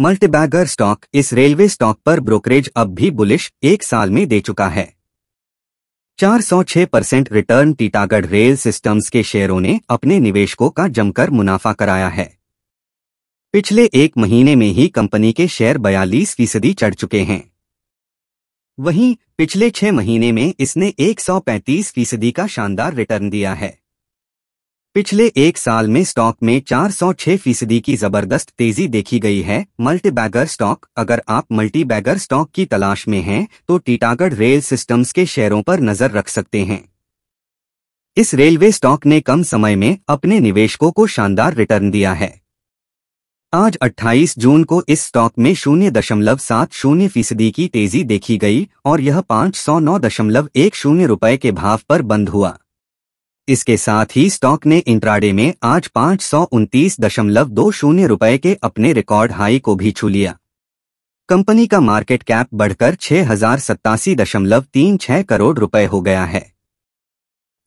multibagger stock इस railway stock पर brokerage अब भी बुलिश एक साल में दे चुका है 406 percent return Titagarh rail systems के शेयरों ने अपने निवेशकों का जमकर मुनाफा कराया है पिछले एक महीने में ही कंपनी के शेयर बयालीस फीसदी चढ़ चुके हैं वहीं पिछले छह महीने में इसने 135 फीसदी का शानदार रिटर्न दिया है पिछले एक साल में स्टॉक में 406 फीसदी की जबरदस्त तेजी देखी गई है मल्टी बैगर स्टॉक अगर आप मल्टी बैगर स्टॉक की तलाश में हैं तो टीटागढ़ रेल सिस्टम्स के शेयरों पर नजर रख सकते हैं इस रेलवे स्टॉक ने कम समय में अपने निवेशकों को शानदार रिटर्न दिया है आज 28 जून को इस स्टॉक में शून्य दशमलव सात शून्य फीसदी की तेजी देखी गई और यह पाँच सौ नौ दशमलव एक शून्य रुपए के भाव पर बंद हुआ इसके साथ ही स्टॉक ने इंट्राडे में आज पाँच सौ उनतीस दशमलव दो शून्य रुपए के अपने रिकॉर्ड हाई को भी छू लिया कंपनी का मार्केट कैप बढ़कर छह हजार सत्तासी दशमलव तीन छह करोड़ रुपए हो गया है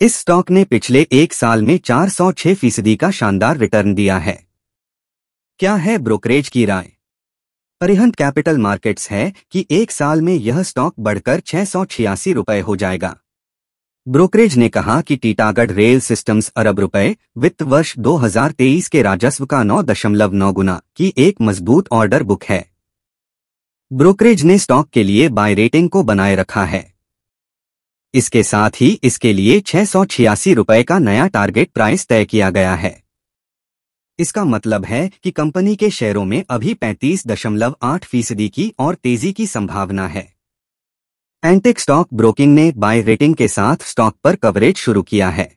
इस स्टॉक ने पिछले एक साल में चार सौ छह फीसदी का शानदार रिटर्न दिया है क्या है ब्रोकरेज की राय परिहंत कैपिटल मार्केट्स है कि एक साल में यह स्टॉक बढ़कर छह सौ छियासी रुपए हो जाएगा ब्रोकरेज ने कहा कि टीटागढ़ रेल सिस्टम्स अरब रुपए वित्त वर्ष 2023 के राजस्व का नौ दशमलव नौ गुना की एक मजबूत ऑर्डर बुक है ब्रोकरेज ने स्टॉक के लिए बाय रेटिंग को बनाए रखा है इसके साथ ही इसके लिए छह रुपए का नया टारगेट प्राइस तय किया गया है इसका मतलब है कि कंपनी के शेयरों में अभी 35.8 फीसदी की और तेजी की संभावना है एंटिक स्टॉक ब्रोकिंग ने बाय रेटिंग के साथ स्टॉक पर कवरेज शुरू किया है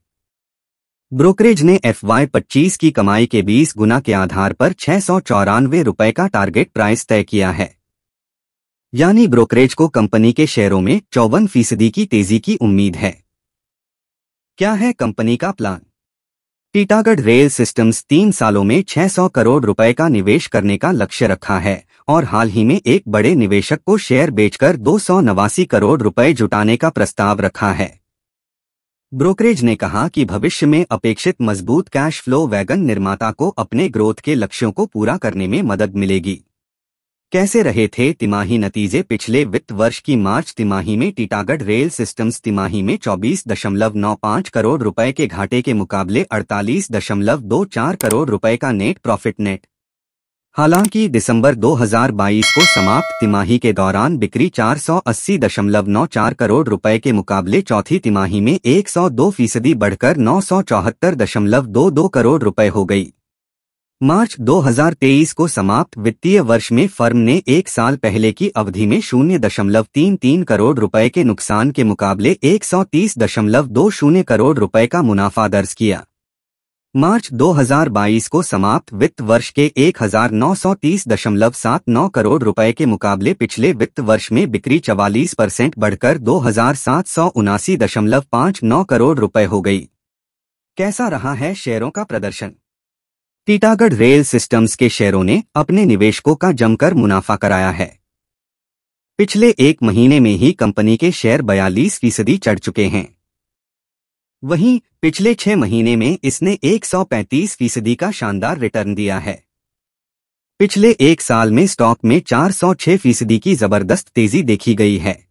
ब्रोकरेज ने एफ वाई पच्चीस की कमाई के 20 गुना के आधार पर छह सौ चौरानवे का टारगेट प्राइस तय किया है यानी ब्रोकरेज को कंपनी के शेयरों में चौवन फीसदी की तेजी की उम्मीद है क्या है कंपनी का प्लान टीटागढ़ रेल सिस्टम्स तीन सालों में 600 करोड़ रुपए का निवेश करने का लक्ष्य रखा है और हाल ही में एक बड़े निवेशक को शेयर बेचकर दो करोड़ रुपए जुटाने का प्रस्ताव रखा है ब्रोकरेज ने कहा कि भविष्य में अपेक्षित मजबूत कैश फ्लो वैगन निर्माता को अपने ग्रोथ के लक्ष्यों को पूरा करने में मदद मिलेगी कैसे रहे थे तिमाही नतीजे पिछले वित्त वर्ष की मार्च तिमाही में टीटागढ़ रेल सिस्टम्स तिमाही में 24.95 करोड़ रुपए के घाटे के मुकाबले 48.24 करोड़ रुपए का नेट प्रॉफिट नेट हालांकि दिसंबर 2022 को समाप्त तिमाही के दौरान बिक्री 480.94 करोड़ रुपए के मुकाबले चौथी तिमाही में 102 फीसदी बढ़कर नौ करोड़ रुपए हो गई मार्च 2023 को समाप्त वित्तीय वर्ष में फर्म ने एक साल पहले की अवधि में शून्य दशमलव तीन तीन करोड़ रुपए के नुकसान के मुकाबले एक सौ तीस दशमलव दो शून्य करोड़ रुपए का मुनाफा दर्ज किया मार्च 2022 को समाप्त वित्त वर्ष के एक हजार नौ सौ तीस दशमलव सात नौ करोड़ रुपए के मुकाबले पिछले वित्त वर्ष में बिक्री चवालीस परसेंट बढ़कर दो हजार सात सौ उनासी दशमलव पाँच नौ करोड़ रुपए हो गई कैसा रहा है शेयरों का प्रदर्शन टीटागढ़ रेल सिस्टम्स के शेयरों ने अपने निवेशकों का जमकर मुनाफा कराया है पिछले एक महीने में ही कंपनी के शेयर बयालीस फीसदी चढ़ चुके हैं वहीं पिछले छह महीने में इसने 135 फीसदी का शानदार रिटर्न दिया है पिछले एक साल में स्टॉक में 406 फीसदी की जबरदस्त तेजी देखी गई है